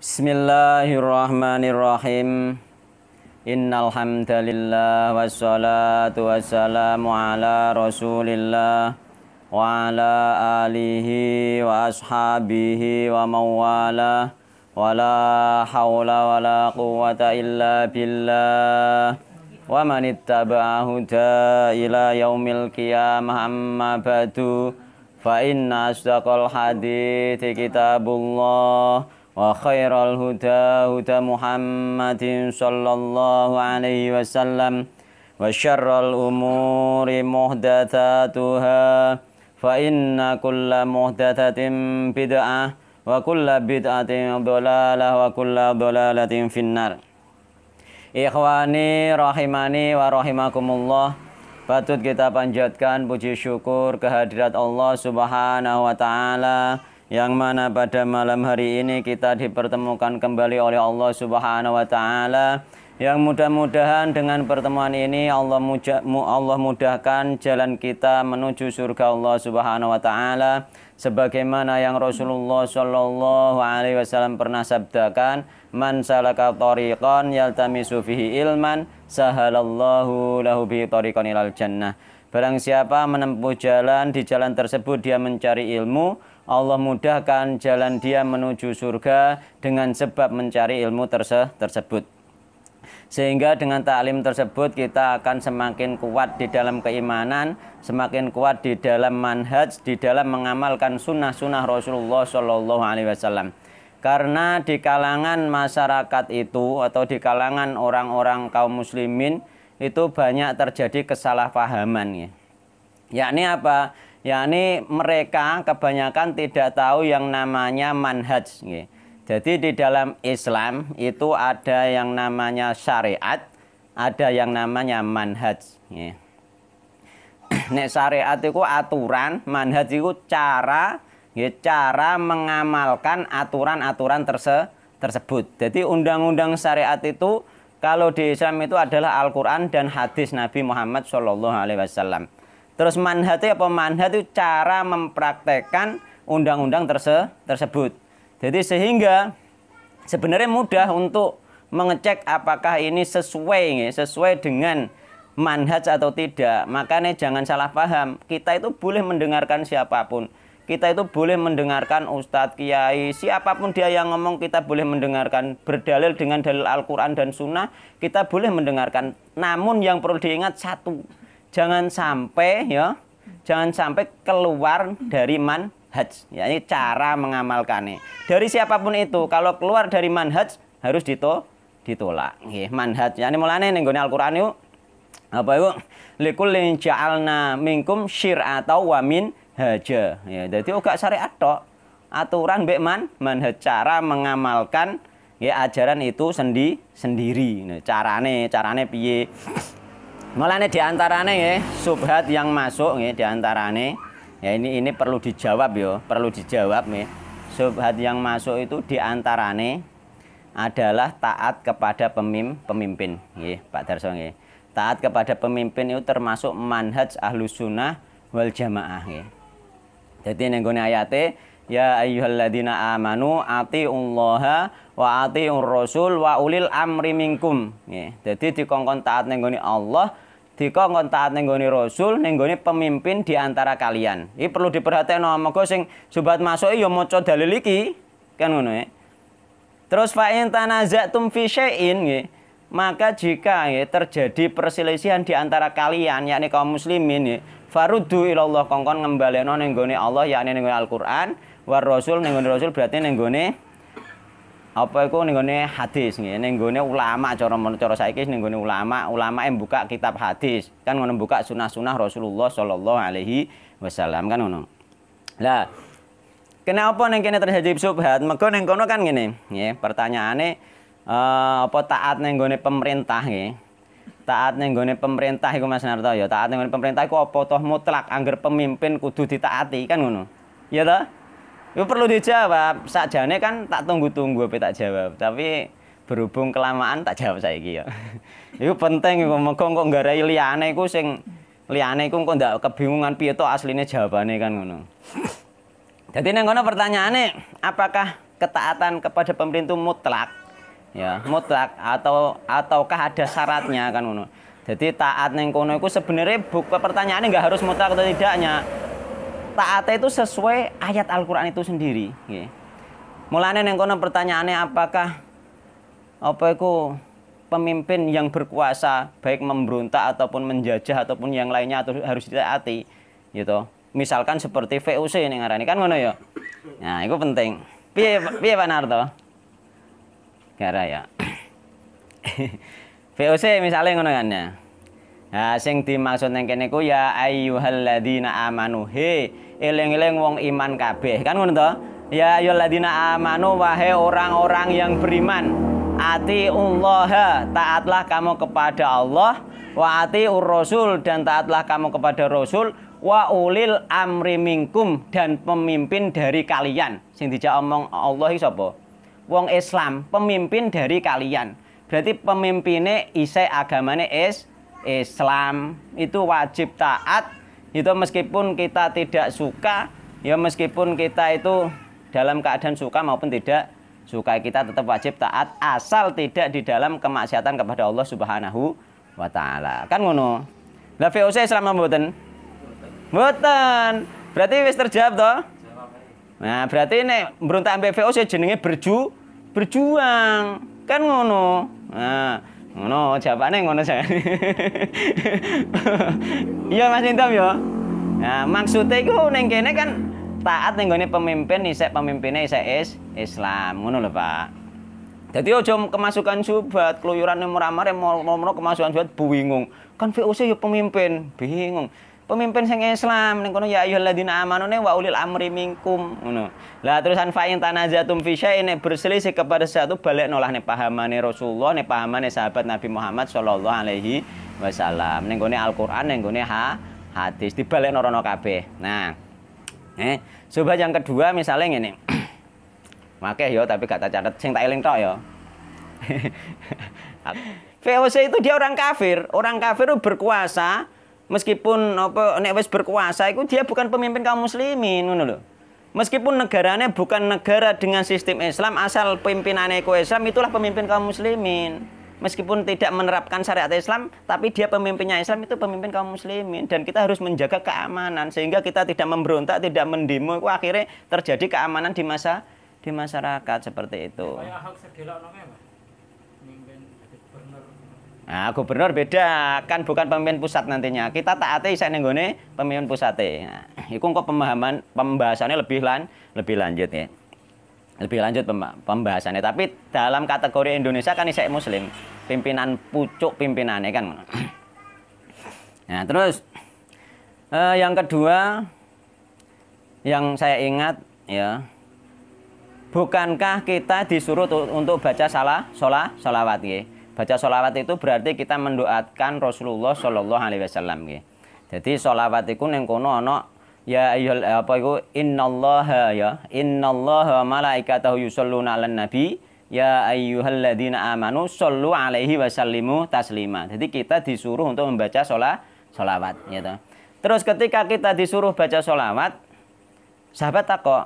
Bismillahirrahmanirrahim. Innal hamdalillah wassalatu wassalamu ala Rasulillah wa ala alihi wa ashabihi wa mawala wa la haula wa la quwata illa billah wa man ittaba'a huda ila yaumil qiyamah amma ba'du fa inna asdaqal hadithi kitabullah وخير الهدى هدى محمد صلى الله عليه وسلم وشر الأمور محدثاتها فإن كل محدثة بدعة وكل بدعة ضلالة وكل ضلالة في النار إخواني رحماني wa الله Patut kita panjatkan puji syukur kehadirat Allah subhanahu wa ta'ala yang mana pada malam hari ini kita dipertemukan kembali oleh Allah Subhanahu wa taala yang mudah-mudahan dengan pertemuan ini Allah muja, Allah mudahkan jalan kita menuju surga Allah Subhanahu wa taala sebagaimana yang Rasulullah Shallallahu alaihi wasallam pernah sabdakan man salaka tariqan yaltamisu fihi ilman sahalallahu lahu bi tariqan ilal jannah barang siapa menempuh jalan di jalan tersebut dia mencari ilmu Allah mudahkan jalan dia menuju surga dengan sebab mencari ilmu terse tersebut. Sehingga dengan taklim tersebut kita akan semakin kuat di dalam keimanan, semakin kuat di dalam manhaj, di dalam mengamalkan sunnah-sunnah Rasulullah Shallallahu Alaihi Wasallam karena di kalangan masyarakat itu atau di kalangan orang-orang kaum muslimin itu banyak terjadi kesalahpahaman ya. Yakni apa? yakni mereka kebanyakan tidak tahu yang namanya manhaj Jadi di dalam Islam itu ada yang namanya syariat, ada yang namanya manhaj Nek syariat itu aturan, manhaj itu cara cara mengamalkan aturan-aturan terse tersebut. Jadi undang-undang syariat itu kalau di Islam itu adalah Al-Quran dan hadis Nabi Muhammad Shallallahu Alaihi Wasallam. Terus manha itu apa? Manha itu cara mempraktekkan undang-undang terse tersebut. Jadi sehingga sebenarnya mudah untuk mengecek apakah ini sesuai ya, sesuai dengan manhaj atau tidak. Makanya jangan salah paham. Kita itu boleh mendengarkan siapapun. Kita itu boleh mendengarkan ustadz, kiai, siapapun dia yang ngomong kita boleh mendengarkan. Berdalil dengan dalil Al-Quran dan Sunnah kita boleh mendengarkan. Namun yang perlu diingat satu, jangan sampai ya jangan sampai keluar dari manhaj ya, ini cara mengamalkannya dari siapapun itu kalau keluar dari manhaj harus dito ditolak nggih manhaj ini mulane ning gone Al-Qur'an yuk apa itu likulin ja'alna minkum atau wamin haja ya jadi uga syariat tok aturan mbek man manhaj cara mengamalkan ya ajaran itu sendi sendiri nah, carane carane piye malahnya diantarane ya subhat yang masuk ya diantarane ya ini ini perlu dijawab ya perlu dijawab nih subhat yang masuk itu diantarane adalah taat kepada pemim pemimpin ya Pak Darso ya taat kepada pemimpin itu termasuk manhaj ahlu sunnah wal jamaah ya jadi nenggone ayatnya Ya ayyuhalladzina amanu atiullaha wa atiur rasul wa ulil amri minkum. Nggih. Dadi dikongkon taat ning Allah, dikongkon taat ning rasul, ning pemimpin di antara kalian. Iki perlu diperhatekno oh, mergo sing subat masuk ya maca dalil iki. Kan ngono ya. Terus fa in tanazatum fi syai'in nggih. Maka jika ya, terjadi perselisihan di antara kalian yakni kaum muslimin ya, ila ilallah kongkon ngembalekno ning Allah yakni ning Al-Qur'an war rasul ning rasul berarti ning apa iku ning hadis nggih ning ulama cara cara saiki ning ulama ulama yang buka kitab hadis kan ngono buka sunah-sunah Rasulullah sallallahu alaihi wasallam kan ngono lah kenapa ning kene terjadi subhat mergo ning kono kan ngene nggih pertanyaane uh, apa taat ning pemerintah nggih taat ning pemerintah iku Mas Narto ya taat ning pemerintah iku apa toh mutlak angger pemimpin kudu ditaati kan ngono ya toh itu perlu dijawab. Sakjane kan tak tunggu-tunggu apa tak jawab. Tapi berhubung kelamaan tak jawab saiki ya. iku penting iku mengko kok nggarai liyane iku sing liyane iku kok ndak kebingungan piye to asline jawabane kan ngono. Jadi nang ngono pertanyaannya, apakah ketaatan kepada pemerintah mutlak? Ya, mutlak atau ataukah ada syaratnya kan ngono. Jadi taat neng kono iku sebenarnya buka pertanyaannya nggak harus mutlak atau tidaknya, Taat itu sesuai ayat Al-Qur'an itu sendiri Mulanen yang yang kono pertanyaannya apakah apa itu pemimpin yang berkuasa baik memberontak ataupun menjajah ataupun yang lainnya atau harus ditaati gitu. Misalkan seperti VOC ini ngarani kan ngono ya. Nah, itu penting. Piye piye Pak Narto? Gara ya. VOC misalnya ngono kan ya. Ha sing dimaksud nang kene ku ya ayyuhalladzina amanu. He, eling-eling wong iman kabeh. Kan ngono to? Ya ayyuhalladzina amanu wahai orang-orang yang beriman. ati Allah taatlah kamu kepada Allah wa atiur rasul dan taatlah kamu kepada rasul wa ulil amri minkum dan pemimpin dari kalian. Sing dijak omong Allah sapa? Wong Islam, pemimpin dari kalian. Berarti pemimpinnya isai agamanya is Islam itu wajib taat itu meskipun kita tidak suka ya meskipun kita itu dalam keadaan suka maupun tidak suka kita tetap wajib taat asal tidak di dalam kemaksiatan kepada Allah Subhanahu wa taala. Kan ngono. Lah VOC Islam mboten? Mboten. Berarti wis terjawab toh? Nah, berarti nek mbrontak VOC jenenge berju berjuang. Kan ngono. Nah, ngono jawabannya ngono saya iya mas intam ya nah maksudnya itu neng kene kan taat neng gini pemimpin saya pemimpinnya saya is Islam ngono loh pak jadi ojo kemasukan subat, keluyuran yang meramar yang mau kemasukan subat, bingung. Kan VOC ya pemimpin, bingung pemimpin sing Islam ning kono ya ayyuhalladzina amanu ne wa ulil amri minkum ngono. Lah terus anfa yang tanazatum fi syai'in berselisih kepada satu balik nolah ne pahamane Rasulullah ne pahamane sahabat Nabi Muhammad sallallahu alaihi wasallam ning gone Al-Qur'an ning gone ha hadis dibalik norono kabeh. Nah. Eh, coba yang kedua misalnya ngene. Make yo tapi gak tak catet sing tak eling tok yo. VOC itu dia orang kafir, orang kafir itu berkuasa meskipun apa nek wis berkuasa itu dia bukan pemimpin kaum muslimin ngono lho. Meskipun negaranya bukan negara dengan sistem Islam, asal pimpinannya itu Islam itulah pemimpin kaum muslimin. Meskipun tidak menerapkan syariat Islam, tapi dia pemimpinnya Islam itu pemimpin kaum muslimin dan kita harus menjaga keamanan sehingga kita tidak memberontak, tidak mendemo. akhirnya terjadi keamanan di masa di masyarakat seperti itu. Nah, gubernur beda, kan bukan pemimpin pusat nantinya. Kita tak taati saya nenggone pemimpin pusat Nah, itu kok pemahaman pembahasannya lebih lan lebih lanjut ya. Lebih lanjut pembahasannya, tapi dalam kategori Indonesia kan isek muslim, pimpinan pucuk pimpinannya kan. Nah, terus eh, yang kedua yang saya ingat ya bukankah kita disuruh untuk baca salah sholat sholawat ya? Baca sholawat itu berarti kita mendoakan Rasulullah Shallallahu Alaihi Wasallam Jadi sholawat itu neng kono ono ya ayol apa itu innallaha ya innallaha malaikatahu yusholluna 'alan nabi ya ayyuhalladzina amanu sallu alaihi wasallimu taslima. Jadi kita disuruh untuk membaca sholat sholawat gitu. Terus ketika kita disuruh baca sholawat, sahabat tak kok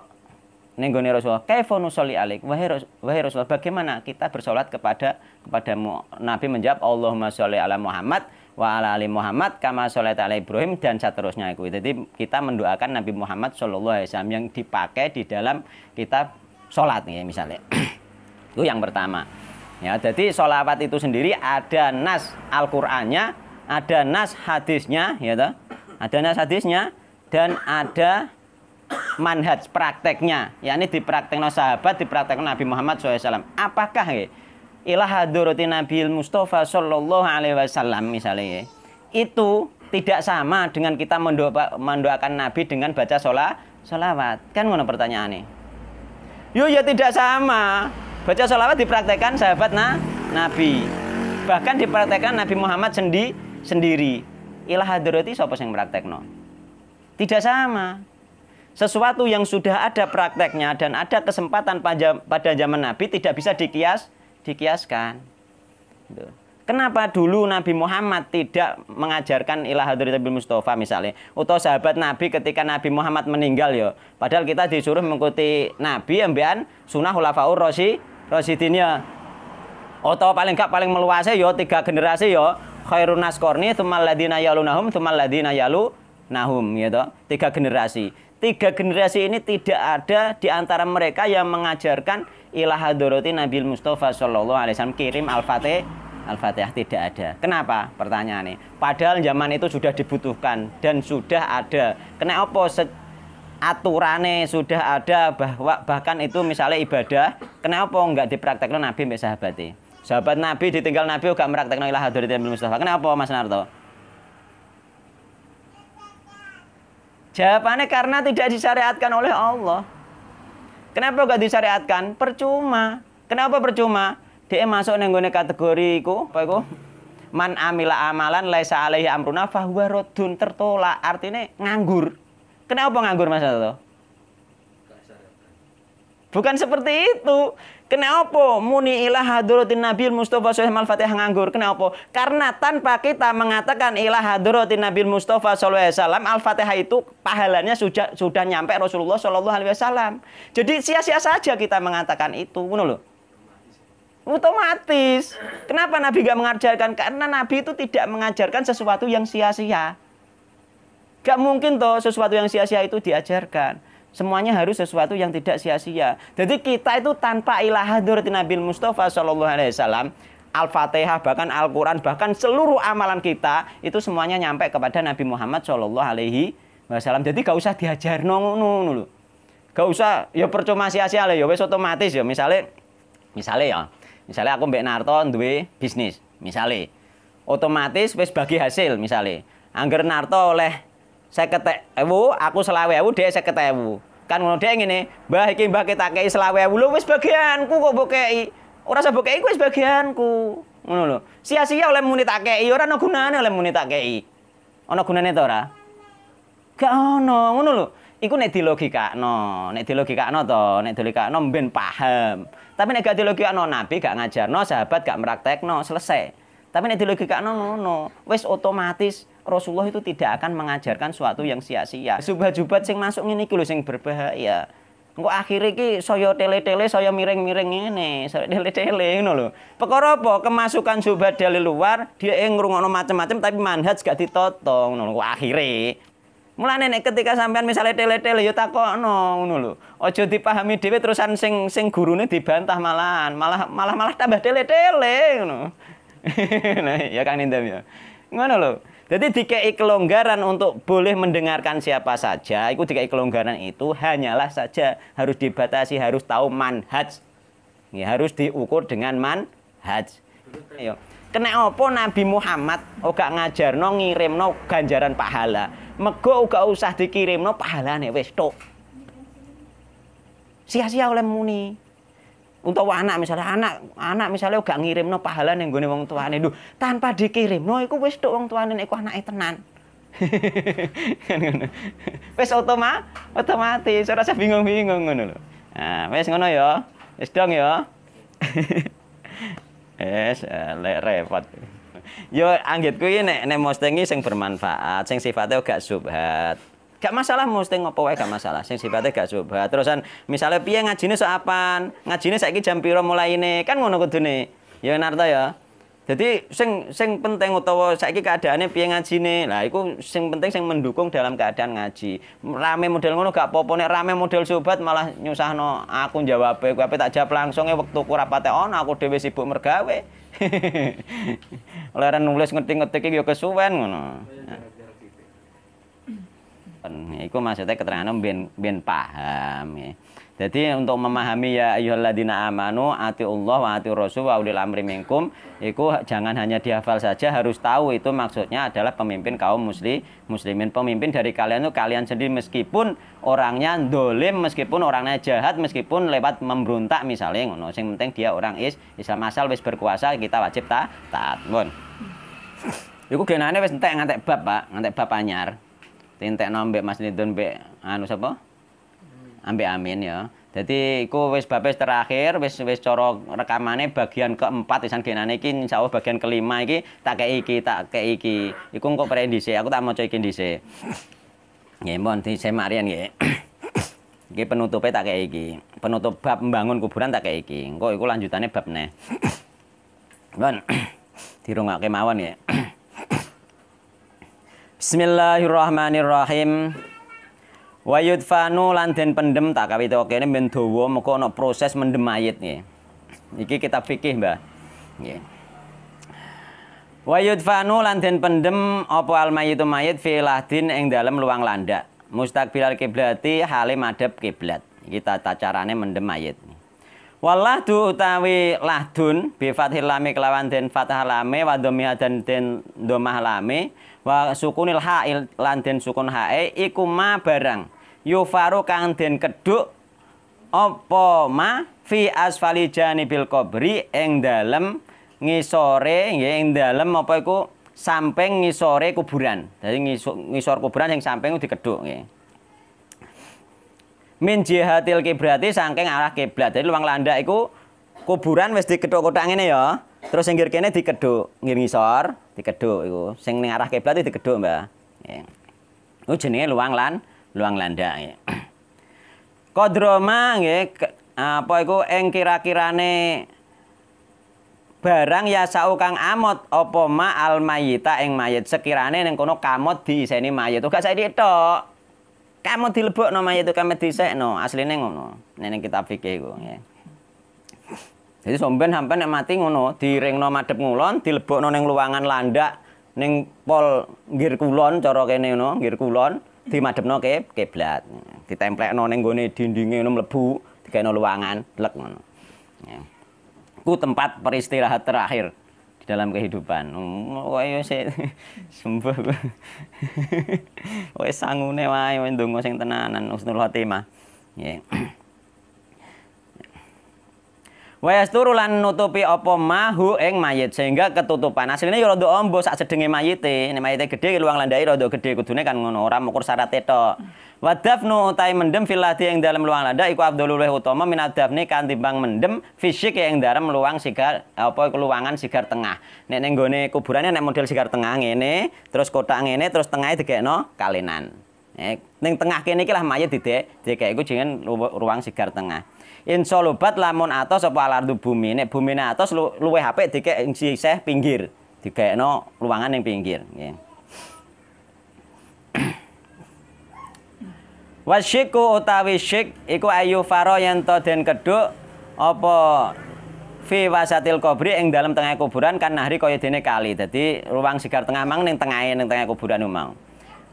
nenggone Rasulullah kaifa nusolli alaik wahai, wahai Rasulullah bagaimana kita bersolat kepada kepadamu Nabi menjawab Allahumma sholli ala Muhammad wa ala ali Muhammad kama sholli ala Ibrahim dan seterusnya itu jadi kita mendoakan Nabi Muhammad sallallahu Alaihi Wasallam yang dipakai di dalam kita sholat ya misalnya itu yang pertama ya jadi sholawat itu sendiri ada nas Al-Qur'annya ada nas hadisnya ya toh? ada nas hadisnya dan ada manhaj prakteknya yakni dipraktekno sahabat dipraktekno Nabi Muhammad SAW apakah ya ilah hadratin Nabi Mustafa Shallallahu alaihi wasallam misalnya ya. itu tidak sama dengan kita mendoa, mendoakan Nabi dengan baca sholat sholawat kan mana pertanyaan pertanyaannya yo ya tidak sama baca sholawat dipraktekan sahabat nah Nabi bahkan dipraktekan Nabi Muhammad sendi, sendiri ilah hadrati sapa yang praktekno tidak sama sesuatu yang sudah ada prakteknya dan ada kesempatan pada zaman Nabi tidak bisa dikias dikiaskan. Gitu. Kenapa dulu Nabi Muhammad tidak mengajarkan ilah hadratabil Mustafa misalnya atau sahabat Nabi ketika Nabi Muhammad meninggal ya. Padahal kita disuruh mengikuti Nabi ambean sunnah khulafaur rosi rosidin ya. Atau paling gak paling meluasnya ya tiga generasi ya khairun naskorni thumal ladina yalunahum thumal ladina yalu nahum gitu. Tiga generasi tiga generasi ini tidak ada di antara mereka yang mengajarkan ilah hadroti Nabi Mustafa Shallallahu Alaihi Wasallam kirim al-fatih Al-Fatihah tidak ada. Kenapa? Pertanyaan ini. Padahal zaman itu sudah dibutuhkan dan sudah ada. Kena apa? Aturannya sudah ada bahwa bahkan itu misalnya ibadah. Kenapa nggak dipraktekkan Nabi mbak sahabat e. Sahabat Nabi ditinggal Nabi nggak mempraktekkan ilah hadroti Nabi Mustafa. Kenapa Mas Narto? Jawabannya karena tidak disyariatkan oleh Allah. Kenapa gak disyariatkan? Percuma. Kenapa percuma? Dia masuk nenggone kategori ku, apa ku? Man amila amalan laisa alaihi amruna fahuwa rodun tertolak. Artinya nganggur. Kenapa nganggur Mas Toto? Bukan seperti itu. Kenapa muni ilah hadrotin Nabil Mustafa sallallahu alaihi Fatihah nganggur? Kenapa? Karena tanpa kita mengatakan ilah hadrotin Nabil Mustafa sallallahu alaihi wasallam, Al-Fatihah itu pahalanya sudah sudah nyampe Rasulullah sallallahu alaihi wasallam. Jadi sia-sia saja kita mengatakan itu, ngono loh otomatis. Kenapa Nabi gak mengajarkan? Karena Nabi itu tidak mengajarkan sesuatu yang sia-sia. Gak mungkin toh sesuatu yang sia-sia itu diajarkan. Semuanya harus sesuatu yang tidak sia-sia. Jadi kita itu tanpa ilah hadrat Nabi Mustafa Shallallahu Alaihi Wasallam Al-Fatihah bahkan Al-Quran bahkan seluruh amalan kita itu semuanya nyampe kepada Nabi Muhammad Shallallahu Alaihi Wasallam. Jadi gak usah diajar nong nong Gak usah ya percuma sia-sia lah ya wes otomatis ya misalnya misalnya ya misalnya aku mbak Narto duwe bisnis misalnya otomatis wes bagi hasil misalnya Angger Narto oleh saya ketewu, aku selawe ewu, dia saya ketewu. Kan ngono dia ngene, mbah iki mbah kita kei selawe ewu, lu wis bagianku kok bokei. Ora usah bokei, wis bagianku. Ngono lho. Sia-sia oleh muni tak kei, ora ana gunane oleh muni tak kei. Ana gunane ta ora? Gak ono, ngono lho. Iku nek dilogikakno, nek dilogikakno to, nek dilogikakno ben paham. Tapi nek gak dilogikakno nabi gak ngajarno, sahabat gak no selesai. Tapi nek dilogikakno ngono, wis otomatis Rasulullah itu tidak akan mengajarkan suatu yang sia-sia. Subah jubah sing masuk ini kulo sing berbahaya. Engko akhirnya ki soyo tele-tele, soyo miring-miring ini, Soyo tele-tele ngono lho. Pekoro apa? Kemasukan subah dari luar, dia ngrungokno macam-macam tapi manhat gak ditotong ngono lho akhire. Mulane nek ketika sampean misalnya tele-tele ya takokno ngono lho. Ojo dipahami dhewe terusan sing sing gurune dibantah malahan, malah malah malah tambah tele-tele ngono. nah, ya kan Nindam ya. Ngono lho. Jadi dikei kelonggaran untuk boleh mendengarkan siapa saja, itu dikei kelonggaran itu hanyalah saja harus dibatasi, harus tahu manhaj. Ya, harus diukur dengan manhaj. Ayo. Kena opo Nabi Muhammad oga ngajarno ngirimno ganjaran pahala. Mego uga usah dikirimno pahalane wis tok. Sia-sia oleh muni. Untuk anak misalnya anak anak misalnya gak no pahala ning gue wong tuane. Duh, tanpa no no, wes tok wong tuane aku anak tenan. wes otoma otomatis ora rasa bingung-bingung ngono lo Nah, ngono ya. wes dong ya. wes lek repot. Yo anggitku ini nek nek mostengi sing bermanfaat, sing sifatnya gak subhat gak masalah mesti ngopo wae gak masalah sing sifatnya gak coba terusan misalnya piye ngajine sok apan ngajine saiki jam piro mulaine kan ngono kudune ya narta ya jadi sing sing penting utawa saiki keadaannya piye ngajine lah iku sing penting sing mendukung dalam keadaan ngaji rame model ngono gak popo nek rame model sobat malah nyusahno aku gue kowe tak jawab langsung e wektu ku rapate ono aku dhewe sibuk mergawe oleh nulis ngetik-ngetik yo kesuwen ngono iya, iya, iya. Iku maksudnya keterangan ben ben paham. Ya. Jadi untuk memahami ya ayyuhalladzina amanu Allah wa ati rasul wa ulil amri minkum iku jangan hanya dihafal saja harus tahu itu maksudnya adalah pemimpin kaum muslim muslimin pemimpin dari kalian itu kalian sendiri meskipun orangnya dolim meskipun orangnya jahat meskipun lewat memberontak misalnya ngono sing penting dia orang is Islam asal wis berkuasa kita wajib taat taat bon. Iku genane wis entek ngantek bab Pak ngantek bab anyar tintek nombek Mas Nidun be anu siapa? Ambek Amin ya. Jadi iku wis babes terakhir, wis wis corok rekamane bagian keempat isan genane iki insyaallah bagian kelima iki tak kei iki, tak kei iki. Iku engko pre dhisik, aku tak maca iki dhisik. Nggih, mon disemak riyen nggih. Iki penutupnya tak kei iki. Penutup bab membangun kuburan tak kei iki. Engko iku lanjutane bab neh. Mon dirungake mawon nggih. Bismillahirrahmanirrahim. Wa yudfanu lan den pendem tak kawit kene ben dawa mengko ana proses mendem mayit nggih. Iki kita fikih, Mbah. Nggih. Wa yudfanu lan den pendem apa al mayitu mayit fi lahdin ing dalem luang landak. Mustaqbilal kiblati hale madhep kiblat. Iki tata carane mendem mayit. Walahdu utawi lahdun bi fathil lami kelawan den fathah lami wa dhammiha dan den lami. lame wa sukunil ha'il lan den sukun hae iku ma barang yufaru kang den keduk apa ma fi asfali janibil qabri ing dalem ngisore nggih ing dalem apa iku samping ngisore kuburan. Dadi ngisor, ngisor kuburan yang samping dikeduk nggih. Min jihatil kiblati saking arah kiblat. Jadi luang landak iku kuburan wis dikeduk kotak ngene ya. Terus yang kene dikeduk ngir ngisor digedhuk iku. Sing ning arah kiblat itu digedhuk, mbak. Ya. Iku luang lan luang landa. ya. Kodroma nggih apa iku ing kira-kirane barang ya saukang amot opo ma al mayita ing mayit sekirane ning kono kamot mayet. mayit gak saiki kamu kamot dilebokno mayit itu kamot diisekno Aslinya ngono nene kita pikir iku nggih jadi somben sampean nek mati ngono, diringno madhep ngulon, dilebokno ning luwangan landak ning pol nggir kulon cara kene ngono, nggir kulon dimadhepno ke kiblat. Ditemplekno ning gone dindinge ngono mlebu, digawe luwangan, lek ngono. Ya. Ku tempat peristirahat terakhir di dalam kehidupan. Wae sik sembuh wah sangune wae ndonga sing tenanan husnul khotimah. Nggih. Ya. Wayasturu lan nutupi apa mahu ing mayit sehingga ketutupan. Asline ya rada ombo sak sedenge mayite. Nek mayite gedhe ya luang landai rada gedhe kudune kan ngono ora mukur syaraté tok. Wadafnu utai mendem filati yang dalam luang landai iku abdulul utama minadafni kan timbang mendem fisik yang dalam luang sigar apa luangan sigar tengah. Nek ning gone kuburane nek model sigar tengah ngene, terus kotak ngene, terus itu digekno kalenan. kalinan. Eh, ning tengah kene iki lah mayit didek, dikek iku jenenge ruang sigar tengah. Insolubat lamun atos apa alardu bumi nek bumi atos lu, luwe apik dikek ing sisih pinggir no ruangan yang pinggir nggih Wasyiku utawi syik iku ayu faro yang to den keduk apa fi wasatil kubri ing dalam tengah kuburan kan nahri kaya dene kali. jadi ruang sigar tengah mang ning tengahe ning tengah kuburan mau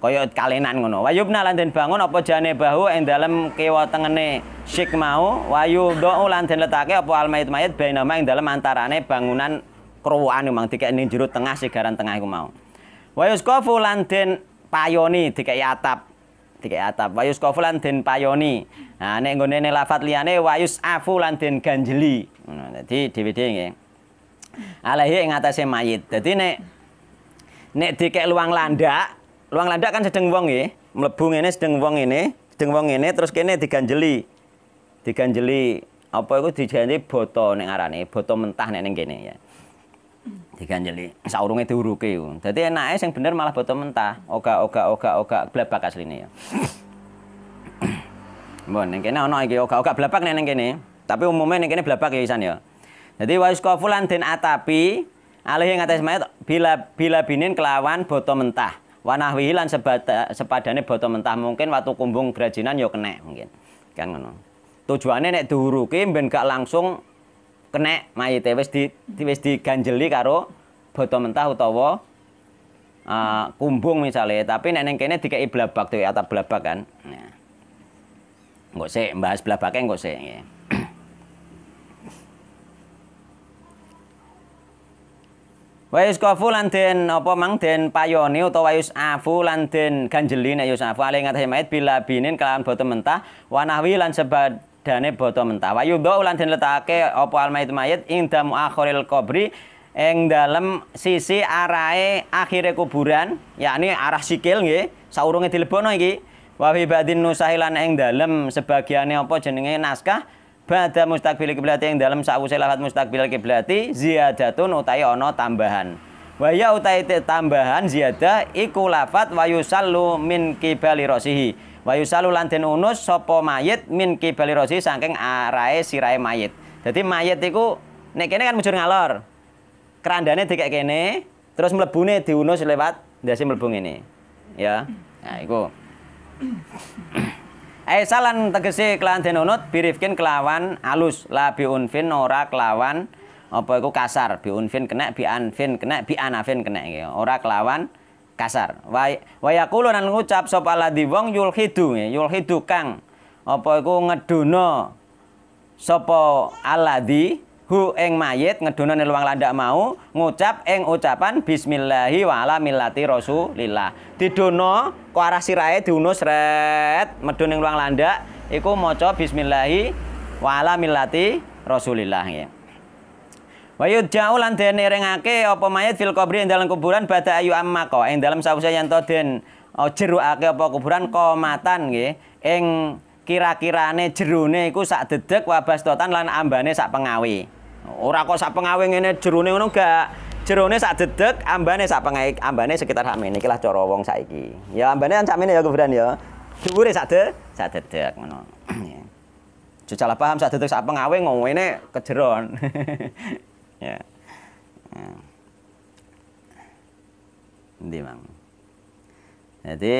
koyot kalenan ngono wayubna lan den bangun apa jane bahu yang dalam kiwa tengene syik mau wayu do oh, lan den letake apa almayit mayit mayit bainama ing dalem antarane bangunan kruwukan mang dikekne jero tengah sigaran tengah iku mau wayus kofu lantin payoni dikek atap dikek atap wayus kofu lantin payoni nah ngone nela lafat liyane wayus afu lantin ganjeli jadi dadi dhewe-dhewe nggih alaihi mayit dadi nek nek dikek luang landak Luang landak kan sedeng wong ya melebung ini sedeng wong ini sedeng wong ini terus kene diganjeli. Diganjeli apa itu diganjeli botol neng arane, botol mentah neng kene ya. Diganjeli saurungnya diuruki jadi jadi es yang bener malah botol mentah, oga-oga-oga-oga asli ini ya. bon neng kene ono lagi oga-oga blabak neng kene, tapi umumnya neng kene blabak ya isan ya. Jadi wa kofulan den atapi alih yang atas mayat bila bila binin kelawan botol mentah wanahwihi lan sepadane boto mentah mungkin waktu kumbung grajinan yo kena mungkin kan ngono tujuannya nek diuruki ben gak langsung kena mayite wis di wis diganjeli karo boto mentah utawa uh, kumbung misalnya tapi nek ini kene dikeki blabak tuh atap blabak kan nah. Enggak sih, bahas blabaknya enggak sih. Wa yuskafu lan den apa mang den payone utawa yusafu lan den ganjeli nek yusafu ale ngatasé mait bila binin kelawan boto mentah wa nahwi lan sebadane boten mentah. Wa yudha lan den letakake apa al mayit mayit ing damu akhiril qabri ing dalem sisi arahe akhire kuburan yakni arah sikil nggih saurunge dilebono iki wa fi badin nusahilan ing dalem sebagiane apa jenenge naskah Bada mustaqbil kiblati yang dalam sakwuse lafat mustaqbil kiblati ziyadatun utai ono tambahan. Waya utai tambahan ziyadah iku wayu salu min kibali rosihi. salu lanten unus sopo mayit min kibali rosihi saking arae sirae mayit. Jadi mayit itu nek kene kan mujur ngalor. Kerandane dikek kene, terus mlebune diunus lewat ndase melebung ini Ya. Nah, iku. Aisalan eh, tegese kelawan den unut birifkin kelawan alus la biunfin ora kelawan apa iku kasar biunfin kena bianfin kena bianafin kena ya ora kelawan kasar wa yaqulu lan ngucap sapa ladhi wong yulhidu yulhidu kang apa iku sopo aladi di hu ing mayit ngedonane luang landak mau ngucap ing ucapan bismillahi wala millati rasulillah didono ku arah sirahe diunus ret medun ing luang landak iku maca bismillahi wala millati rasulillah wahyu jauh yudja'u lan den irengake apa mayit fil qabri ing dalam kuburan bada ayu amma ko ing dalam sause yang to den oh, jerukake apa kuburan komatan nggih ing kira-kirane jerone iku sak dedeg wabastotan lan ambane sak pengawi Ora kok sak pengawe ngene jerone ngono gak. jerone sak dedek, ambane sak pengaik, ambane sekitar sak meniki lah cara wong saiki. Ya ambane kan sak meniki ya keberan ya. Dhuwure sak de, sak dedek ngono. Jujal paham sak dedek sak pengawe ngomongene kejeron. ya. Hmm. Endi, Mang? Jadi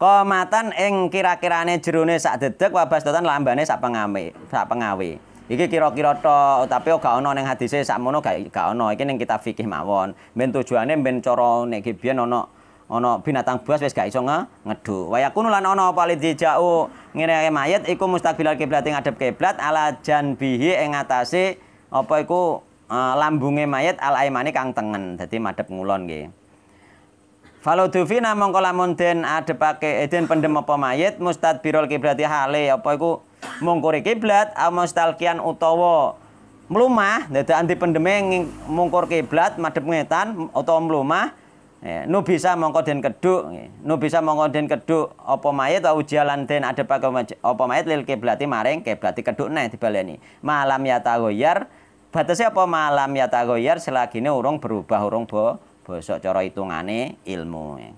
komatan ing kira-kirane jerone sak dedek wabas totan lambane sak pengawe, sak pengawe. Iki kira-kira to, tapi ora ono saya hadise mono gak gak ono. Iki yang kita fikih mawon. Ben tujuannya ben coro ono ono binatang buas wes gak iso nge ngedu. Wayakunu lan ono paling dijau ngene mayat. iku mustaqbilal kiblat yang adep kiblat ala janbihi ing engatasi apa iku uh, lambunge mayat ala imani kang tengen. Jadi madep ngulon nggih. Falo dufina namong lamun den adepake eh, den pendem apa mustad birol kiblati hale apa iku mungkuri kiblat au mustalqian melumah, mlumah anti dipendeme mungkur kiblat madhep ngetan utawa melumah. Eh, nu bisa mongko den keduk eh, nu bisa mongko den keduk apa mayit au jalan den adep apa mayit lil kiblati maring kiblati keduk neh dibaleni malam ya tagoyar batasnya apa malam ya tagoyar selagine urung berubah urung bo bosok cara hitungane ilmu eh.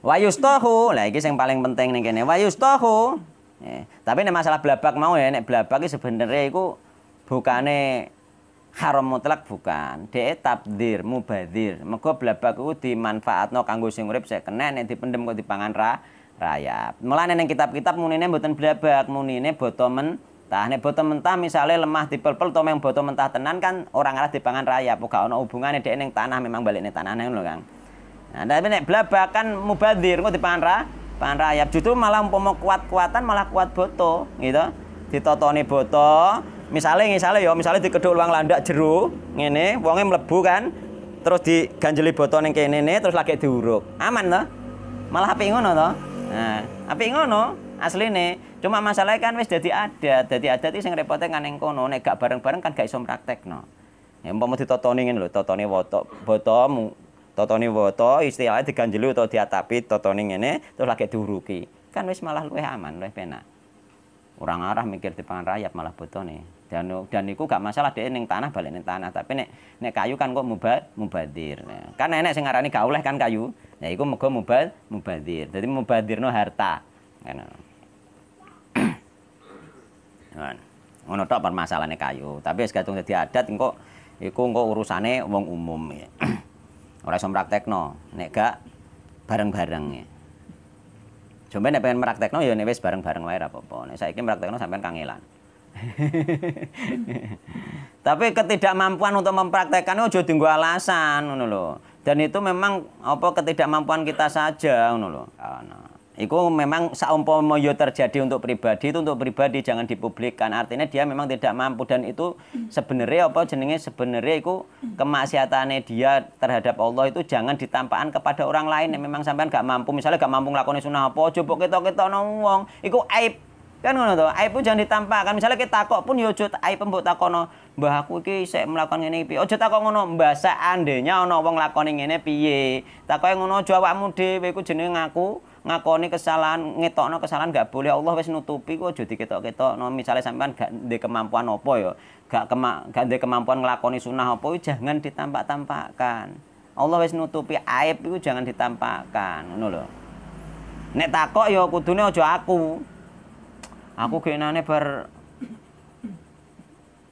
Wayustahu, lah iki sing paling penting ning kene. Wayustahu Ya. Tapi ini masalah blabak mau ya nek blabak itu sebenarnya itu bukannya haram mutlak bukan. Dia tabdir, mubadir. Maka blabak dimanfaat no kanggo sing urip saya kena nek dipendem kok dipangan ra rayap. Mulane ning kitab-kitab munine mboten blabak, munine boto mentah. Nek boto mentah misalnya lemah dipelpel utawa yang boto mentah tenan kan orang arah dipangan raya. Ora ana hubungane dhek ning tanah memang balik ning tanah lho, Kang. Nah, tapi nek blabak kan mubadir kok dipangan raya. Pan rayap justru malah umpama kuat-kuatan malah kuat boto gitu. Ditotoni boto, misalnya misalnya ya misalnya dikeduk luang landak jeru ngene wonge mlebu kan terus diganjeli boto ning kene ne terus lagi diuruk aman toh malah apik ngono toh nah apik ngono nih cuma masalahnya kan wis jadi ada jadi ada itu yang repotnya kan ning kono nek gak bareng-bareng kan gak iso praktekno ya umpama ditotoni ngene lho totone botol boto totone wata istilahnya diganjelu. utawa diatapi totone ngene terus lagi diuruki. Kan wis malah lebih aman, lebih penak. Orang arah mikir di pangan rayap malah nih. Dan dan itu gak masalah dia neng tanah balik ning tanah, tapi nek nek kayu kan kok mubad mubadir. Nah, kan nenek sing ngarani gak oleh kan kayu. Ya nah, itu mega mubad mubadir. Jadi mubadir no harta. Ngono. Ngono tok permasalahane kayu, tapi wis jadi adat engko iku engko urusane wong umum ya. Ora iso praktekno, nek gak bareng-bareng ya. Coba nek pengen praktekno ya nek wis bareng-bareng wae ora apa-apa. Nek saiki praktekno sampean kangelan. Tapi ketidakmampuan untuk mempraktekkan itu jadi gue alasan, ngono loh. Dan itu memang apa ketidakmampuan kita saja, ngono loh. Oh, ah, no. Nah. Iku memang saumpama yo terjadi untuk pribadi itu untuk pribadi jangan dipublikkan. Artinya dia memang tidak mampu dan itu sebenarnya apa jenenge sebenarnya iku kemaksiatannya dia terhadap Allah itu jangan ditampakkan kepada orang lain yang memang sampean gak mampu. Misalnya gak mampu nglakoni sunah apa, coba ketok-ketok nang wong. Iku aib kan ngono to aib pun jangan ditampakkan misalnya kita kok pun yo ya aib mbok takono mbah aku iki sik melakukan ngene iki ojo takok ngono mbah seandainya ana wong lakoni ngene piye takoke ngono jawabmu awakmu dhewe iku jenenge ngaku ngakoni kesalahan, ngetokno kesalahan gak boleh Allah wis nutupi kok kita diketok no misalnya sampean gak ndek kemampuan apa yo, ya? gak kema, gak ndek kemampuan ngelakoni sunnah apa jangan ditampak-tampakkan. Allah wis nutupi aib itu jangan ditampakkan, ngono lho. Nek takok yo ya kudune aja aku. Aku genane bar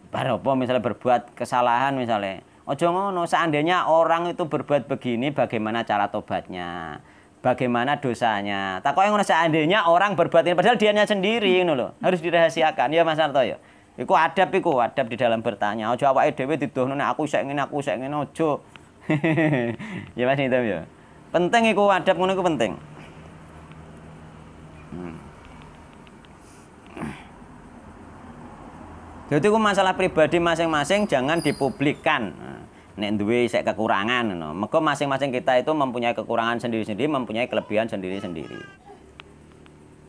bar apa misalnya berbuat kesalahan misalnya. Ojo ngono, seandainya orang itu berbuat begini bagaimana cara tobatnya? bagaimana dosanya. Tak yang ngono seandainya orang berbuat ini padahal dianya sendiri ngono lho. Harus dirahasiakan ya Mas Arto ya. Iku adab iku adab di dalam bertanya. Ojo awake dhewe didohno nek aku isek ngene aku isek ngene ojo. ya Mas itu ya. Penting iku adab ngono iku penting. Hmm. Jadi itu masalah pribadi masing-masing jangan dipublikkan. Nah nek duwe kekurangan no. Maka masing-masing kita itu mempunyai kekurangan sendiri-sendiri, mempunyai kelebihan sendiri-sendiri.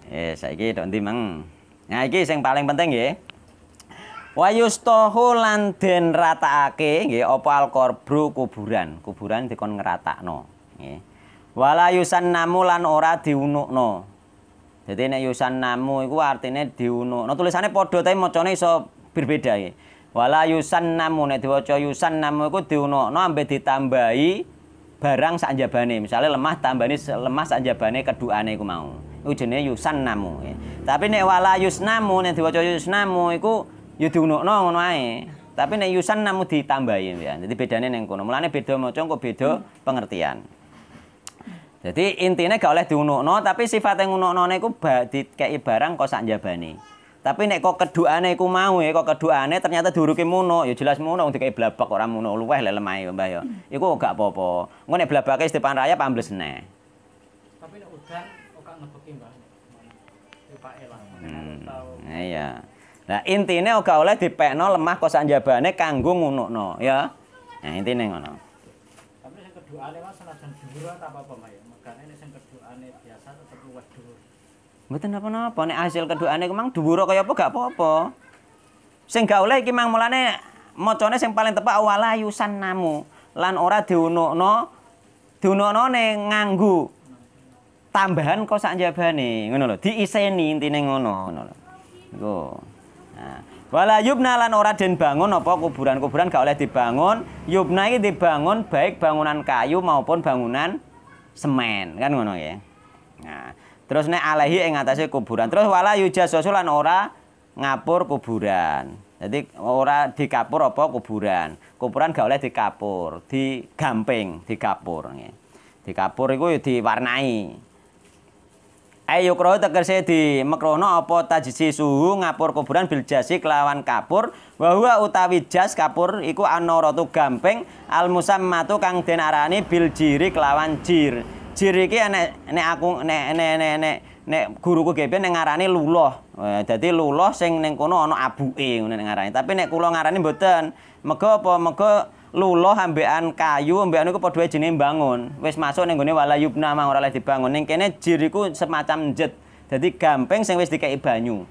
Eh, saiki tok ndi mang? Nah, iki sing paling penting nggih. Wa lan den rataake, nggih apa al kuburan. Kuburan dikon ngratakno, nggih. Wala yusannamu lan ora diunukno. Jadi nek yusannamu iku artine diunukno. Tulisane padha tapi macane iso berbeda nggih wala namu nek diwaca namu iku diunokno ambe ditambahi barang sanjabane misalnya lemah tambani lemah sanjabane keduane iku mau iku jenenge namu ya. tapi nek wala yusnamu nek diwaca yusnamu iku ya diunokno ngono ae tapi nek yusannamu ditambahi ya jadi bedane ning kono mulane beda maca kok beda pengertian Jadi intinya gak oleh diunukno, tapi sifatnya ngunukno niku dikei barang kok sak njabane. Tapi nek kok keduane iku mau ya kok keduane ternyata duruke mono ya jelas mono wong dikai blabak ora mono luweh le ya, Mbah ya. Iku gak apa-apa. Engko nek blabake depan Raya pambles Tapi nek udan kok gak ngebeki Mbah. Dipake lah. Nah iya. Nah intine ora oleh dipekno lemah kok sak kanggo ngunukno ya. Nah intine ngono. Tapi sing keduane senajan apa-apa Mbah ya? Mboten napa-napa nek hasil kedoane kemang dhuwur kaya apa gak apa-apa. Sing gak oleh iki mang mulane macane sing paling tepat wala namu lan ora diunukno diunukno ning nenganggu, tambahan kok sak jabane ngono lho diiseni intine ngono ngono lho. Iku. Nah, wala yubna lan ora den bangun apa kuburan-kuburan gak oleh dibangun. Yubna iki dibangun baik bangunan kayu maupun bangunan semen kan ngono ya. Nah, Terus nek alaihi ing atase kuburan. Terus wala yujasosu lan ora ngapur kuburan. Jadi ora dikapur apa kuburan. Kuburan gak oleh dikapur, digamping, dikapur nggih. Dikapur iku ya diwarnai. Ayo kroh tegese di makrono apa tajisi suhu ngapur kuburan bil jasi kelawan kapur Bahwa utawi jas kapur iku tu gamping al musammatu kang den arani jiri kelawan jir jir iki nek nek aku nek nek nek nek nek guruku GP nek ngarani luloh. jadi eh, luloh sing neng kono ana abuke ngono nek ngarani. Tapi nek kula ngarani mboten. Mega apa mega luloh ambekan kayu ambekan iku padha jenenge bangun. Wis masuk ning gone walayubna mang ora dibangun. Ning kene jiriku semacam jet. Jadi gamping sing wis dikeki banyu.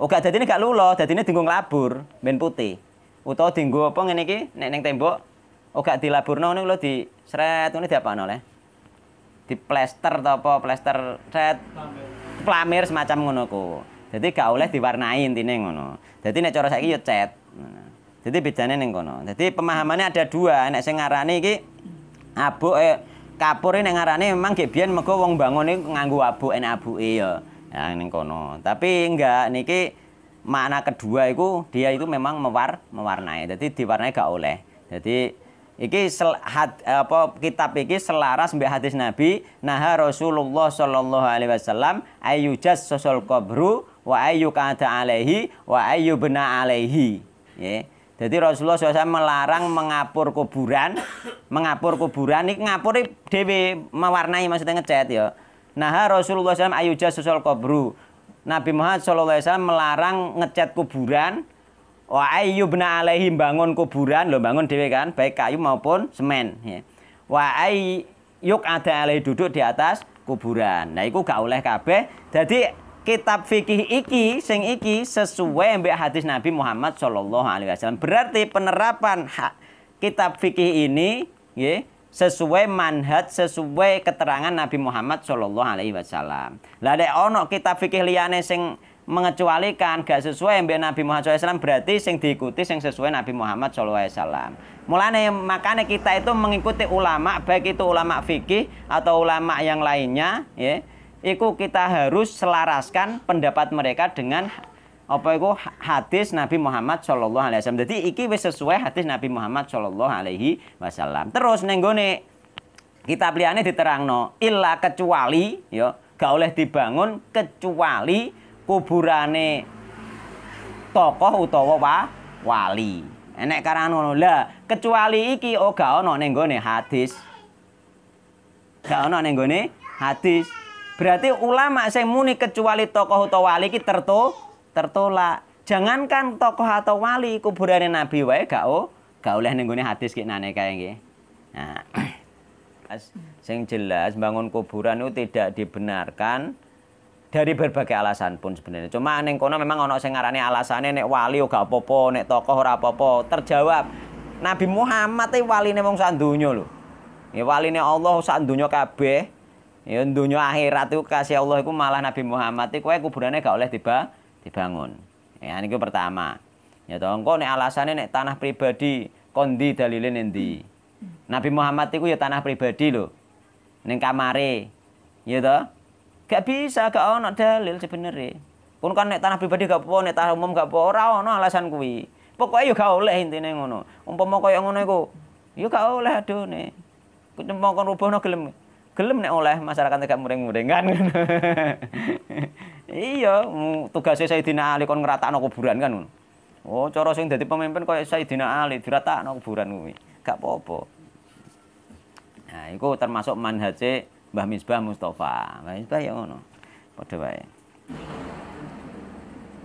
Oga dadine gak luloh, dadine dienggo labur ben putih. Utawa dienggo apa ngene iki nek ning tembok oga dilaburno ngono lho di seret. ngene diapakno le di plester apa plester set plamir semacam ngono ku. Dadi gak oleh diwarnai intinya ngono. jadi nek cara saiki ya cat. jadi bedanya ning kono. jadi pemahamannya ada dua. Nek saya ngarani ki abu eh, kapur ini ngarani memang gek biyen mego wong bangun ini nganggo abu enak abu iyo Ya ning kono. Tapi enggak niki makna kedua itu dia itu memang mewar mewarnai. Jadi diwarnai gak oleh. Jadi Iki sel, had, apa kitab iki selaras mbek hadis Nabi, nah Rasulullah sallallahu alaihi wasallam jas sosol kubru wa ayu kada alaihi wa ayu bena alaihi. Ya. Jadi Rasulullah SAW melarang mengapur kuburan, mengapur kuburan ini ngapur dewi mewarnai maksudnya ngecat ya. Nah Rasulullah SAW ayuja sosol kubru. Nabi Muhammad SAW melarang ngecat kuburan, wa ayyubna alaihi bangun kuburan lo bangun dhewe kan baik kayu maupun semen ya. wa ayyuk ada alaihi duduk di atas kuburan nah iku gak oleh kabeh jadi kitab fikih iki sing iki sesuai mbek hadis Nabi Muhammad Shallallahu alaihi wasallam berarti penerapan hak kitab fikih ini ya, sesuai manhat sesuai keterangan Nabi Muhammad Shallallahu alaihi wasallam lah ono kitab fikih liyane sing mengecualikan gak sesuai yang Nabi Muhammad SAW berarti sing diikuti sing sesuai Nabi Muhammad SAW. mulanya makanya kita itu mengikuti ulama baik itu ulama fikih atau ulama yang lainnya, ya. itu kita harus selaraskan pendapat mereka dengan apa itu hadis Nabi Muhammad Shallallahu alaihi wasallam. Jadi iki wis sesuai hadis Nabi Muhammad Shallallahu alaihi wasallam. Terus neng kita beliannya diterang diterangno illa kecuali ya gak oleh dibangun kecuali kuburane tokoh utawa wa, wali. Enek karena ngono. Lah, kecuali iki oh gak ono ning gone hadis. Gak ono ning gone hadis. Berarti ulama sing muni kecuali tokoh utawa wali iki tertu tertolak. Jangankan tokoh atau wali kuburane nabi wae gak oh gak oleh ning gone hadis ki nane kae nggih. Nah. Sing jelas bangun kuburan itu tidak dibenarkan dari berbagai alasan pun sebenarnya. Cuma neng kono memang ono sing ngarani alasane nek wali ora apa-apa, nek tokoh ora apa Terjawab, Nabi Muhammad iki waline wong sak donya lho. Ya waline Allah sak donya kabeh. Ya donya akhirat itu kasih Allah iku malah Nabi Muhammad iki kue kuburannya gak oleh tiba dibangun. Ya niku pertama. Ya to engko nek alasane nek tanah pribadi kondi dalilin nendi. Hmm. Nabi Muhammad iku ya tanah pribadi lho. Neng kamare. Ya toh? Gak bisa, gak ono dalil sebenarnya. Pun kan nek tanah pribadi gak apa, nek tanah umum gak apa, ora ono alasan kuwi. pokoknya yo gak oleh intine ngono. Umpama kaya ngono iku, yo gak oleh adone. Ketemu kon rubono gelem. Gelem nek oleh masyarakat gak muring-muringan ngono. iya, tugasnya Sayyidina Ali kon ngratakno kuburan kan ngono. Oh, cara sing dadi pemimpin kaya Sayyidina Ali diratakno kuburan kuwi. Gak apa-apa. Nah, iku termasuk manhaje Mbah Misbah Mustafa. Mbah Misbah ya ngono. Padha wae.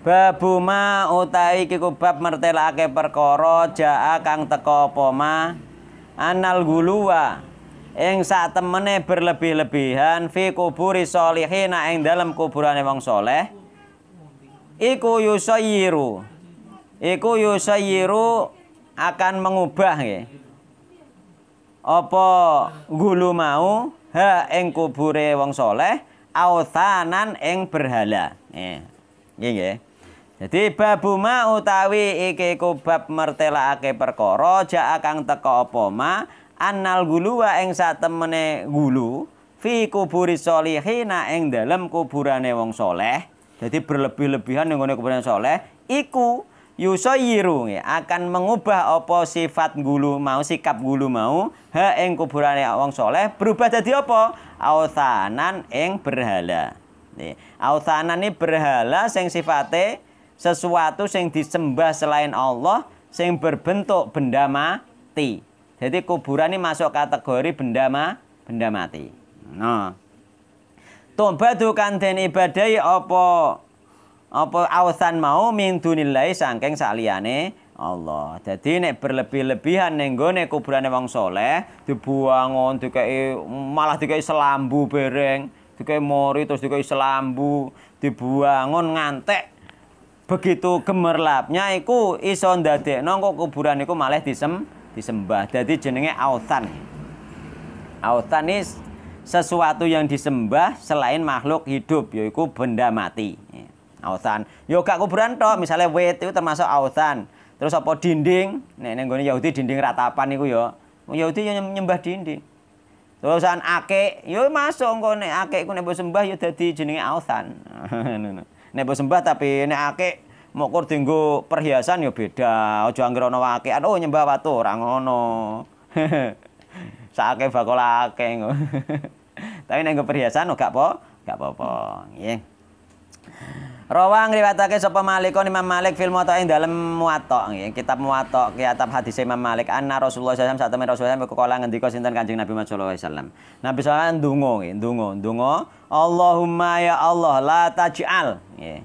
Babu ma utahi iki bab mertelake perkara jaa kang teka apa ma anal guluwa ing sak temene berlebih-lebihan fi kuburi sholihin ing dalem kuburane wong soleh iku yusayiru iku yusayiru akan mengubah nggih apa gulu mau ha ing kubure wong soleh autanan ing berhala. Eh, Nggih nggih. Jadi babu ma utawi iki kubab mertelakake perkara ja kang teko apa ma annal guluwa ing satemene gulu fi kuburi solihina ing dalem kuburane wong soleh. Jadi berlebih-lebihan ning kuburane soleh iku yusayiru ya, akan mengubah apa sifat gulu mau sikap gulu mau ha ing kuburane wong soleh berubah jadi apa aulthanan ing berhala aulthanan ini berhala sing sifate sesuatu sing disembah selain Allah sing berbentuk benda mati jadi kuburan ini masuk kategori benda ma, benda mati nah no. Tombadu kanten ibadai apa apa awsan mau min nilai saking saliyane Allah. Jadi nek berlebih-lebihan nenggo nih kuburan wong soleh dibuangon dikei malah dikei selambu bereng, dikei mori terus dikei selambu, dibuangon ngantek begitu gemerlapnya iku iso ndadekno kok kuburan iku malah disem disembah. Jadi jenenge autan. Autan sesuatu yang disembah selain makhluk hidup yaitu benda mati. Autan. Yo gak kuburan tok, misalnya wit itu termasuk Authan. Terus apa dinding? Nek ning gone Yahudi dinding ratapan niku yo. Wong Yahudi yo nyembah dinding. Terus an ake, yo masuk engko nek ake iku nek sembah yo dadi jenenge Neng nek sembah tapi ake mau kur dinggo perhiasan yo beda. Oh anggere ana ake, oh nyembah watu ora ngono. Saake bakal ake ngono. Tapi nek perhiasan gak po, gak po apa Nggih. Rawang riwayatake sapa Malikon Imam Malik fil Muwatta ing dalem Muwatta nggih kitab Muwatta kitab hadis Imam Malik anna Rasulullah sallallahu alaihi wasallam Rasulullah sallallahu kala ngendika sinten Kanjeng Nabi Muhammad sallallahu alaihi wasallam Nabi sallallahu alaihi ndonga nggih ndonga ndonga Allahumma ya Allah la taj'al nggih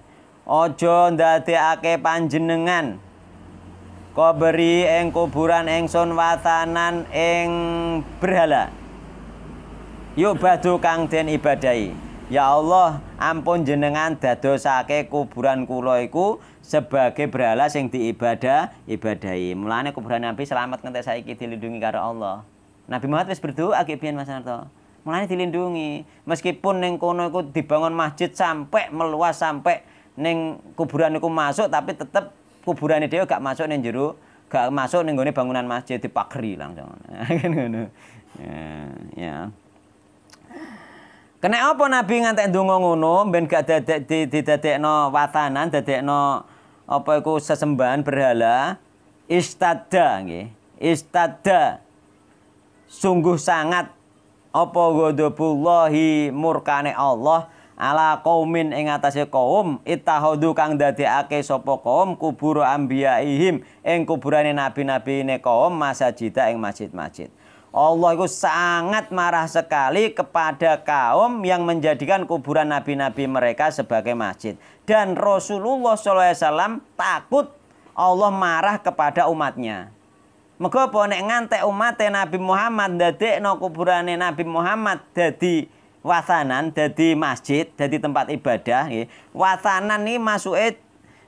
aja ndadekake panjenengan koberi ing kuburan ingsun watanan ing berhala yuk badu kang den ibadahi Ya Allah, ampun jenengan dadosake kuburan kula iku sebagai berhala sing diibadah ibadahi. Mulane kuburan Nabi selamat ngentek saiki dilindungi karo Allah. Nabi Muhammad wis berdoa kepian Mas Narto. Mulane dilindungi. Meskipun ning kono iku dibangun masjid sampai meluas sampai ning kuburan iku masuk tapi tetep kuburan dhewe gak masuk ning jero gak masuk ning bangunan masjid dipageri langsung. Kan ngono. Ya, ya. Kena apa Nabi ngantek ndonga ngono ben gak no watanan, no apa itu sesembahan berhala? Istada nggih. Istada. Sungguh sangat apa ghadabullahi murkane Allah ala kaumin ing atase kaum ittakhadhu kang dadekake sapa kaum kubur ambiyaihim ing kuburane nabi-nabine kaum masajida ing masjid-masjid. Allah itu sangat marah sekali kepada kaum yang menjadikan kuburan nabi-nabi mereka sebagai masjid. Dan Rasulullah SAW takut Allah marah kepada umatnya. Maka bonek ngantek umatnya Nabi Muhammad no kuburan Nabi Muhammad jadi wasanan, jadi masjid, jadi tempat ibadah Watanan Wasanan masukin masuknya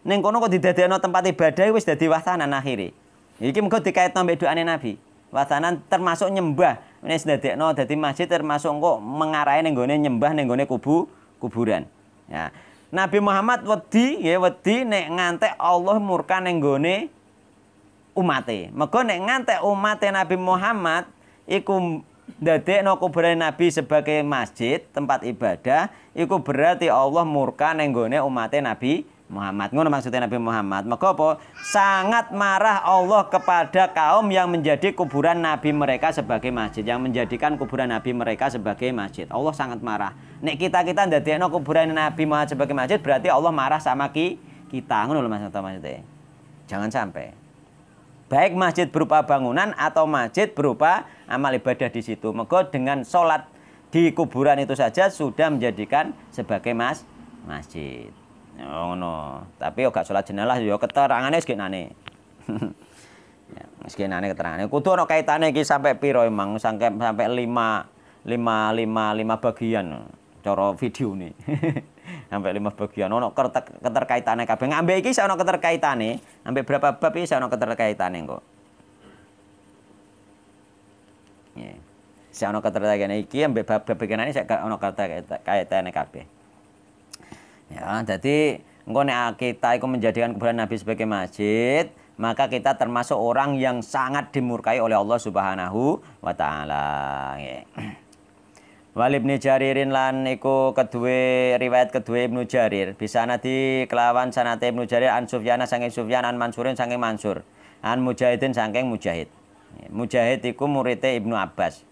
ning kono kok tempat ibadah wis jadi wasanan akhirnya. Iki mungkin dikait nambah doa Nabi. Watanan termasuk nyembah. Ini sedadekno jadi masjid termasuk kok mengarai nenggone nyembah nenggone kubu kuburan. Ya. Nabi Muhammad wedi ya wedi nek ngante Allah murka nenggone umate. Mega nek ngante umate Nabi Muhammad ikum dadekno kuburan Nabi sebagai masjid, tempat ibadah, iku berarti Allah murka nenggone umatnya umate Nabi Muhammad. Ngono maksudnya Nabi Muhammad. Maka apa? Sangat marah Allah kepada kaum yang menjadi kuburan Nabi mereka sebagai masjid, yang menjadikan kuburan Nabi mereka sebagai masjid. Allah sangat marah. Nek kita-kita ndadekno kuburan Nabi Muhammad sebagai masjid, berarti Allah marah sama ki kita. Ngono maksudnya maksudnya. Jangan sampai baik masjid berupa bangunan atau masjid berupa amal ibadah di situ. Maka dengan sholat di kuburan itu saja sudah menjadikan sebagai mas masjid. Ya ngono. Tapi yo gak salat jenalah yo keterangane wis genane. ya, wis genane keterangane. Kudu ana kaitane iki sampai piro emang sampai sampai 5 5 5 5 bagian cara video nih. sampai lima bagian ono keter keterkaitane kabeh ngambil iki ono keterkaitane ngambil berapa bab iki ono keterkaitane kok ya yeah. ono keterkaitannya iki ambil bab bab kenane saya ono keterkaitane kabeh Ya, jadi engkau nek ah, kita itu menjadikan kuburan Nabi sebagai masjid, maka kita termasuk orang yang sangat dimurkai oleh Allah Subhanahu wa taala. Wal Ibnu Jaririn lan iku kedue riwayat kedue Ibnu Jarir bisa nadi kelawan sanate Ibnu Jarir an Sufyana saking Sufyan an Mansurin saking Mansur an Mujahidin saking Mujahid. Mujahid iku muridé Ibnu Abbas.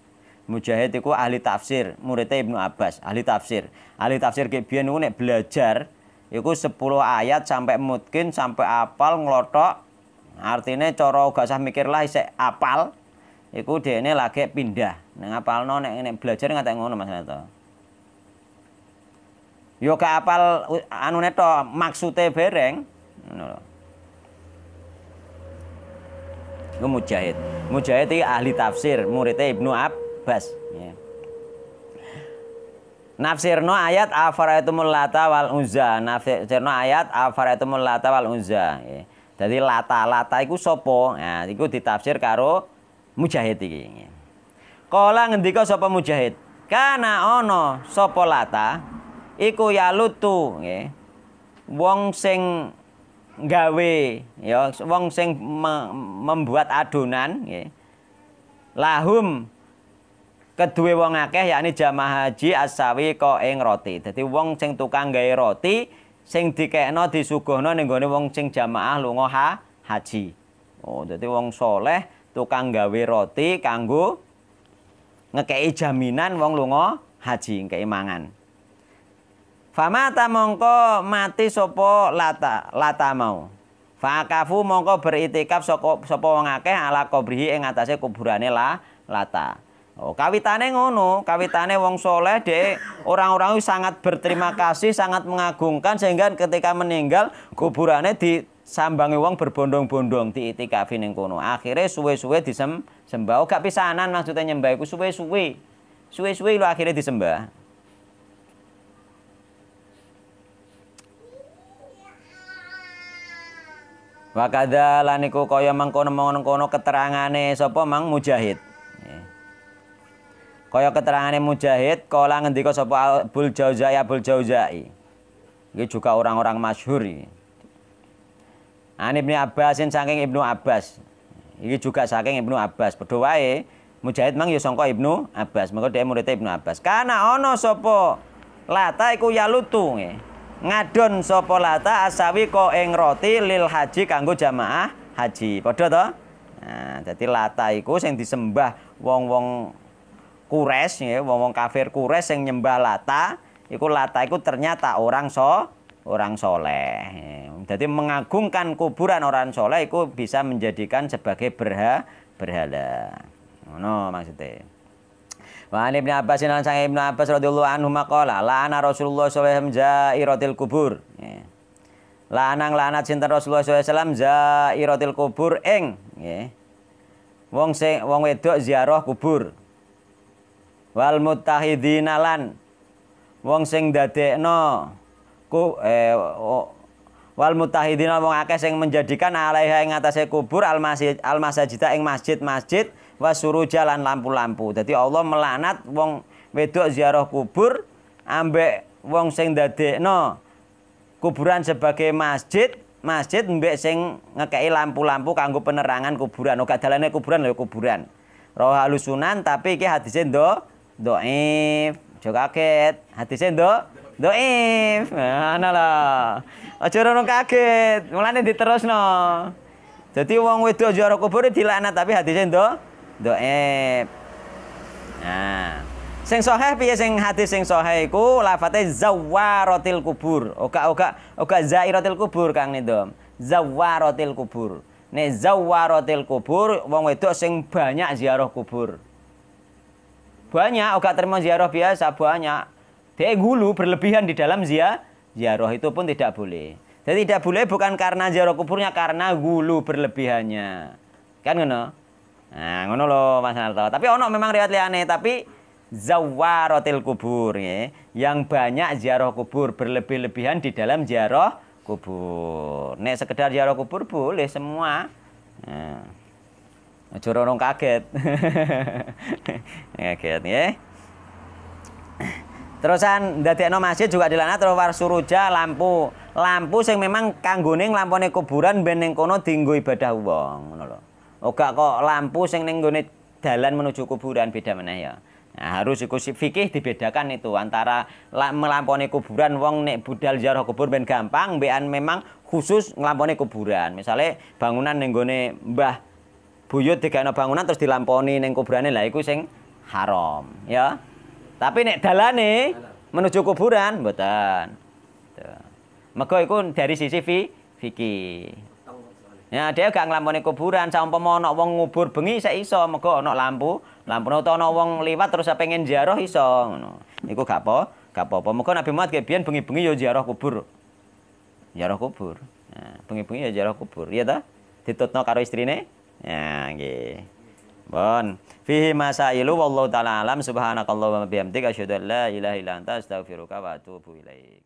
Mujahid itu ahli tafsir, muridnya Ibnu Abbas, ahli tafsir. Ahli tafsir ke biyen niku belajar itu 10 ayat sampai mungkin sampai apal ngelotok. Artinya coro gak usah mikir lah isek apal iku ini lagi pindah. apal no, neng neng belajar ngatek ngono Mas Nato. Yo ke apal anu neto maksudnya bereng. itu Mujahid. Mujahid itu ahli tafsir, muridnya Ibnu Abbas bas ya. Nafsirno ayat afaraitumul lata wal uzza. Nafsirno ayat afaraitumul lata wal uzza. Ya. Jadi lata lata itu sopo. Nah, ya, iku ditafsir karo mujahid iki. Kala ya. ngendika sopo mujahid? Kana ono sopo lata iku ya lutu. nggih. Wong sing gawe ya wong sing me membuat adonan Lahum kedua wong akeh yakni jamaah haji asawi ko ing roti. Dadi wong sing tukang gawe roti sing dikekno disuguhno ning gone wong sing jamaah lunga ha, haji. Oh, jadi wong soleh tukang gawe roti kanggo ngekei jaminan wong lunga haji ngekei mangan. Famata mongko mati sopo lata lata mau. Fakafu mongko beritikaf sopo sopo wong akeh ala kobrihi ing atase kuburane la lata. Oh, kawitane ngono, kawitane wong soleh deh. orang-orang sangat berterima kasih, sangat mengagungkan sehingga ketika meninggal kuburannya disambangi wong berbondong-bondong di itik kafining kono. Akhirnya suwe-suwe disembah. Oh, gak pisanan maksudnya nyembah itu suwe-suwe. Suwe-suwe lo akhirnya disembah. Wakada laniku kaya mengkono-mengkono keterangane sopo mang mujahid. Kaya keterangannya Mujahid, kala ngendika sapa Abul Jauzai Abul Jauzai. Ini juga orang-orang masyhur iki. An Ibnu Abbasin saking Ibnu Abbas. Ini juga saking Ibnu Abbas. Padha wae Mujahid mang yosongko ya Ibnu Abbas, mengko dia muridnya Ibnu Abbas. Kana ono sopo Lata iku yalutu Ngadon sopo Lata asawi ko ing roti lil haji kanggo jamaah haji. Padha to? Nah, jadi Lata iku sing disembah wong-wong kures ya wong kafir kures yang nyembah lata iku lata iku ternyata orang so orang soleh jadi mengagungkan kuburan orang soleh iku bisa menjadikan sebagai berha berhala no maksudnya Wa an Ibnu Abbas lan sang Ibnu Abbas radhiyallahu anhu maqala ana Rasulullah sallallahu alaihi wasallam zairatil kubur. Yeah. la lanat sinten Rasulullah sallallahu alaihi wasallam zairatil kubur ing nggih. Ya. Wong sing wong wedok ziarah kubur wal muttahidina lan wong sing dadekno ku eh, oh, wal muttahidina wong akeh sing menjadikan alaiha ing atase kubur al masjid al masajida ing masjid-masjid suru jalan lampu-lampu. Jadi Allah melanat wong wedok ziarah kubur ambek wong sing dadekno kuburan sebagai masjid masjid mbek sing ngekei lampu-lampu kanggo penerangan kuburan. Oga dalane kuburan lho kuburan. Rohalusunan tapi iki hadise ndo doif ojo kaget hadisnya do doif nah, ana lah ojo rono kaget mulane diterusno jadi wong wedok juara kubur dilaknat tapi hadisnya do doif nah sing sahih piye sing hadis sing sahih iku lafate zawaratil kubur oka oka oga zairatil kubur Kang zawa zawaratil kubur nek zawaratil kubur wong wedok sing banyak ziarah kubur banyak, oga oh, terima ziarah biasa, banyak. Dia gulu berlebihan di dalam zia, ziarah itu pun tidak boleh. Jadi tidak boleh bukan karena ziarah kuburnya, karena gulu berlebihannya. Kan ngono? Nah, ngono loh Mas Narto. Tapi ono memang lihat liane, tapi zawarotil kubur ya. Yang banyak ziarah kubur berlebih-lebihan di dalam ziarah kubur. Nek sekedar ziarah kubur boleh semua. Nah. Aja kaget. Ya, kaget nih. Ya. Terusan ndadekno masjid juga dilanat terus suruja lampu. Lampu sing memang kanggone lampone kuburan ben ning kono dienggo ibadah wong, ngono lho. Oga kok lampu sing ning nggone dalan menuju kuburan beda meneh ya. Nah, harus iku fikih dibedakan itu antara melamponi kuburan wong nek budal ziarah kubur ben gampang, bean memang khusus nglamponi kuburan. Misalnya bangunan ning gone Mbah buyut kano bangunan terus dilamponi ning kuburane lah iku sing haram ya tapi nek nih menuju kuburan mboten mego iku dari sisi fi, fiki Ya, dia gak nglamponi kuburan, saumpama ana wong ngubur bengi saya iso, mergo ana lampu, lampu utawa ana wong liwat terus pengen ziarah iso ngono. Iku gak apa, gak apa-apa. Mergo Nabi Muhammad ki bengi-bengi yo ya ziarah kubur. Ziarah kubur. Nah, bengi-bengi ya ziarah kubur, iya ta? Ditutno karo istrine Ya, nggih. Bon. Fihi masailu wallahu taala alam subhanakallahumma bihamdika asyhadu an la ilaha illa anta astaghfiruka wa atubu ilaik.